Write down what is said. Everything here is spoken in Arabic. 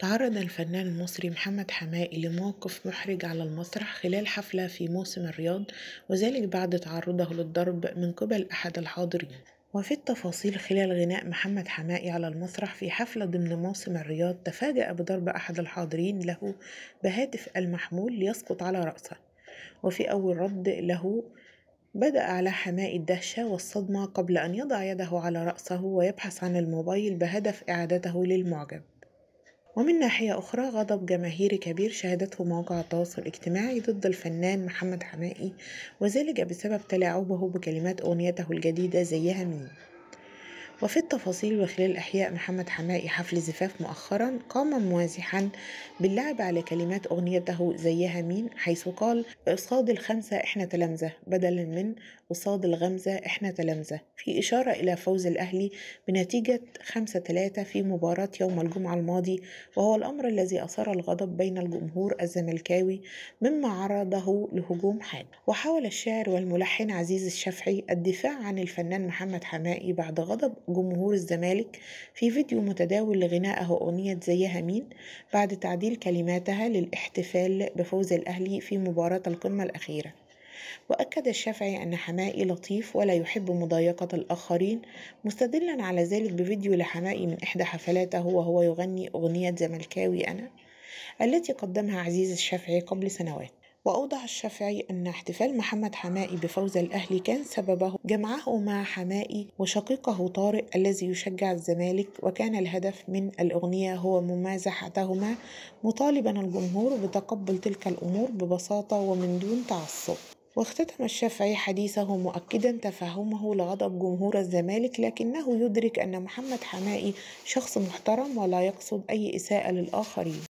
تعرض الفنان المصري محمد حماقي لموقف محرج على المسرح خلال حفلة في موسم الرياض وذلك بعد تعرضه للضرب من قبل أحد الحاضرين وفي التفاصيل خلال غناء محمد حمائي على المسرح في حفلة ضمن موسم الرياض تفاجأ بضرب أحد الحاضرين له بهاتف المحمول ليسقط على رأسه وفي أول رد له بدأ على حمائي الدهشة والصدمة قبل أن يضع يده على رأسه ويبحث عن الموبايل بهدف إعادته للمعجب ومن ناحية أخرى غضب جماهيري كبير شهدته مواقع التواصل الاجتماعي ضد الفنان محمد حماقي وذلك بسبب تلاعبه بكلمات أغنيته الجديدة زيها مين وفي التفاصيل وخلال أحياء محمد حماقي حفل زفاف مؤخرا قام موازحا باللعب على كلمات أغنيته زيها مين حيث قال قصاد الخمسة إحنا تلامذة بدلا من قصاد الغمزة إحنا تلامذة في إشارة إلى فوز الأهلي بنتيجة 5-3 في مباراة يوم الجمعة الماضي وهو الأمر الذي أثار الغضب بين الجمهور الزملكاوي مما عرضه لهجوم حاد وحاول الشاعر والملحن عزيز الشافعي الدفاع عن الفنان محمد حماقي بعد غضب جمهور الزمالك في فيديو متداول لغنائه أغنية زيها مين بعد تعديل كلماتها للاحتفال بفوز الأهلي في مباراة القمة الأخيرة وأكد الشافعي أن حمائي لطيف ولا يحب مضايقة الآخرين مستدلا على ذلك بفيديو لحمائي من إحدى حفلاته وهو يغني أغنية زملكاوي أنا التي قدمها عزيز الشافعي قبل سنوات وأوضح الشافعي أن احتفال محمد حمائي بفوز الأهلي كان سببه جمعه مع حمائي وشقيقه طارق الذي يشجع الزمالك وكان الهدف من الأغنية هو ممازحتهما مطالبا الجمهور بتقبل تلك الأمور ببساطة ومن دون تعصب واختتم الشافعي حديثه مؤكدا تفهمه لغضب جمهور الزمالك لكنه يدرك أن محمد حمائي شخص محترم ولا يقصد أي إساءة للآخرين